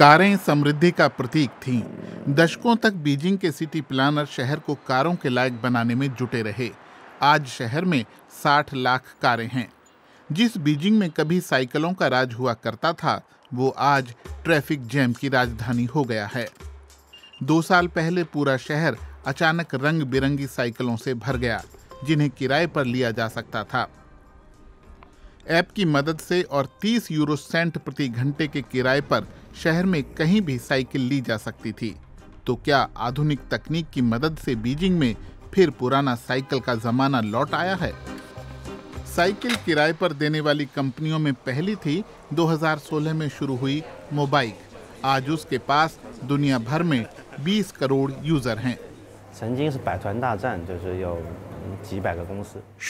कारें समृद्धि का प्रतीक थीं दशकों तक बीजिंग के सिटी प्लानर शहर को कारों के लायक बनाने में जुटे रहे आज शहर में 60 लाख कारें हैं जिस बीजिंग में कभी साइकिलों का राज हुआ करता था वो आज ट्रैफिक जैम की राजधानी हो गया है दो साल पहले पूरा शहर अचानक रंग बिरंगी साइकिलों से भर गया जिन्हें किराए पर लिया जा सकता था ऐप की मदद से और 30 यूरो सेंट प्रति घंटे के किराए पर शहर में कहीं भी साइकिल ली जा सकती थी तो क्या आधुनिक तकनीक की मदद से बीजिंग में फिर पुराना साइकिल का जमाना लौट आया है साइकिल किराए पर देने वाली कंपनियों में पहली थी 2016 में शुरू हुई मोबाइक आज उसके पास दुनिया भर में 20 करोड़ यूजर हैं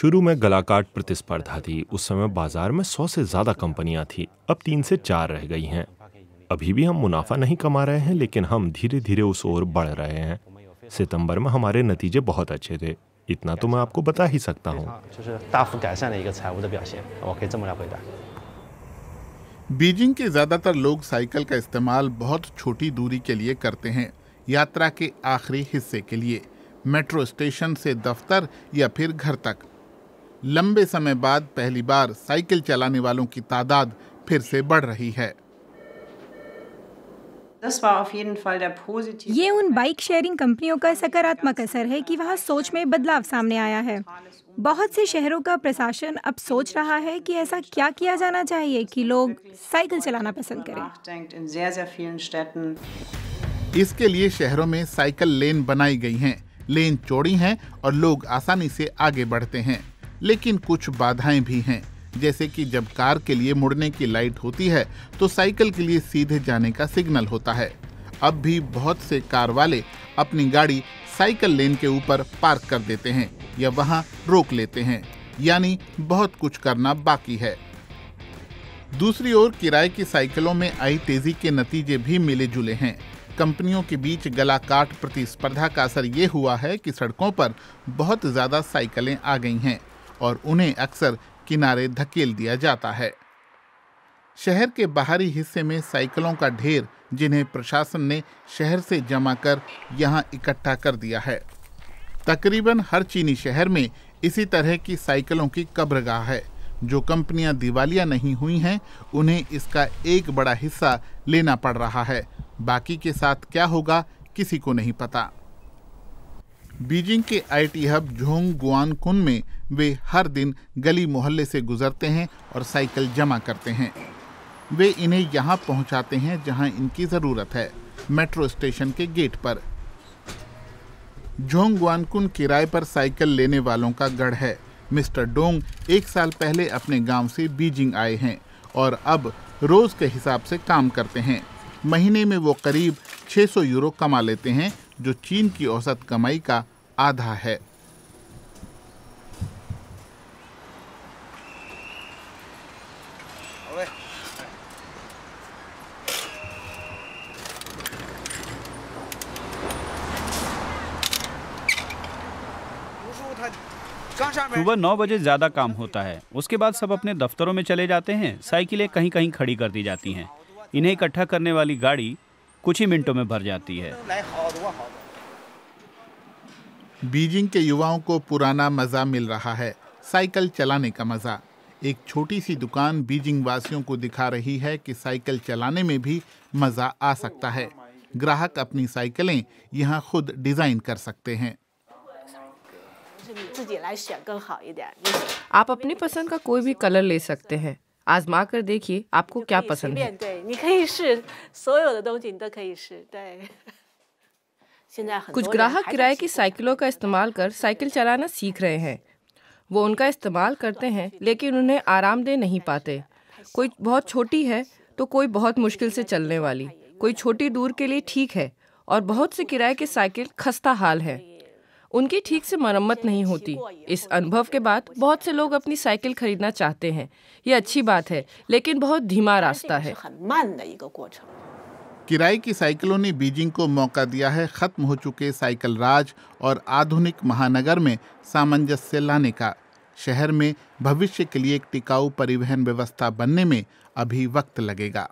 शुरू में गलाकाट प्रतिस्पर्धा थी उस समय बाजार में सौ से ज्यादा कंपनियां थी अब तीन से चार रह गई हैं अभी भी हम मुनाफा नहीं कमा रहे हैं लेकिन हम धीरे धीरे उस ओर बढ़ रहे हैं सितंबर में हमारे नतीजे बहुत अच्छे थे इतना तो मैं आपको बता ही सकता हूँ अच्छा, अच्छा। अच्छा तो बीजिंग के ज़्यादातर लोग साइकिल का इस्तेमाल बहुत छोटी दूरी के लिए करते हैं यात्रा के आखिरी हिस्से के लिए मेट्रो स्टेशन से दफ्तर या फिर घर तक लंबे समय बाद पहली बार साइकिल चलाने वालों की तादाद फिर से बढ़ रही है ये उन बाइक शेयरिंग कंपनियों का सकारात्मक असर है कि वहाँ सोच में बदलाव सामने आया है बहुत से शहरों का प्रशासन अब सोच रहा है कि ऐसा क्या किया जाना चाहिए कि लोग साइकिल चलाना पसंद करें इसके लिए शहरों में साइकिल लेन बनाई गई हैं लेन चौड़ी हैं और लोग आसानी से आगे बढ़ते हैं लेकिन कुछ बाधाएं भी हैं जैसे कि जब कार के लिए मुड़ने की लाइट होती है तो साइकिल के लिए सीधे जाने का सिग्नल होता है अब भी बहुत से कार वाले अपनी गाड़ी साइकिल लेन के ऊपर पार्क कर देते हैं या वहां रोक लेते हैं यानी बहुत कुछ करना बाकी है दूसरी ओर किराए की साइकिलों में आई तेजी के नतीजे भी मिले जुले हैं कंपनियों के बीच गलाकाट प्रतिस्पर्धा का असर ये हुआ है कि सड़कों पर बहुत ज़्यादा साइकिलें आ गई हैं और उन्हें अक्सर किनारे धकेल दिया जाता है शहर के बाहरी हिस्से में साइकिलों का ढेर जिन्हें प्रशासन ने शहर से जमा कर यहाँ इकट्ठा कर दिया है तकरीबन हर चीनी शहर में इसी तरह की साइकिलों की कब्रगाह है जो कंपनियां दिवालिया नहीं हुई हैं उन्हें इसका एक बड़ा हिस्सा लेना पड़ रहा है बाकी के साथ क्या होगा किसी को नहीं पता बीजिंग के आईटी हब झोंग गुआनकुन में वे हर दिन गली मोहल्ले से गुजरते हैं और साइकिल जमा करते हैं वे इन्हें यहाँ पहुँचाते हैं जहाँ इनकी ज़रूरत है मेट्रो स्टेशन के गेट पर झोंग वानकुन किराए पर साइकिल लेने वालों का गढ़ है मिस्टर डोंग एक साल पहले अपने गांव से बीजिंग आए हैं और अब रोज़ के हिसाब से काम करते हैं महीने में वो करीब 600 यूरो कमा लेते हैं जो चीन की औसत कमाई का आधा है सुबह नौ बजे ज्यादा काम होता है उसके बाद सब अपने दफ्तरों में चले जाते हैं साइकिलें कहीं कहीं खड़ी कर दी जाती हैं इन्हें इकट्ठा करने वाली गाड़ी कुछ ही मिनटों में भर जाती है बीजिंग के युवाओं को पुराना मजा मिल रहा है साइकिल चलाने का मजा एक छोटी सी दुकान बीजिंग वासियों को दिखा रही है कि साइकिल चलाने में भी मजा आ सकता है ग्राहक अपनी साइकिलें यहाँ खुद डिजाइन कर सकते हैं आप अपनी पसंद का कोई भी कलर ले सकते हैं आजमा कर देखिए आपको क्या तो पसंद है कुछ ग्राहक किराए की साइकिलों का इस्तेमाल कर साइकिल चलाना सीख रहे हैं वो उनका इस्तेमाल करते हैं लेकिन उन्हें आराम दे नहीं पाते कोई बहुत छोटी है तो कोई बहुत मुश्किल से चलने वाली कोई छोटी दूर के लिए ठीक है और बहुत से किराए की साइकिल खस्ता हाल है उनकी ठीक से मरम्मत नहीं होती इस अनुभव के बाद बहुत से लोग अपनी साइकिल खरीदना चाहते हैं ये अच्छी बात है लेकिन बहुत धीमा रास्ता है किराए की साइकिलों ने बीजिंग को मौका दिया है खत्म हो चुके साइकिल राज और आधुनिक महानगर में सामंजस्य लाने का शहर में भविष्य के लिए एक टिकाऊ परिवहन व्यवस्था बनने में अभी वक्त लगेगा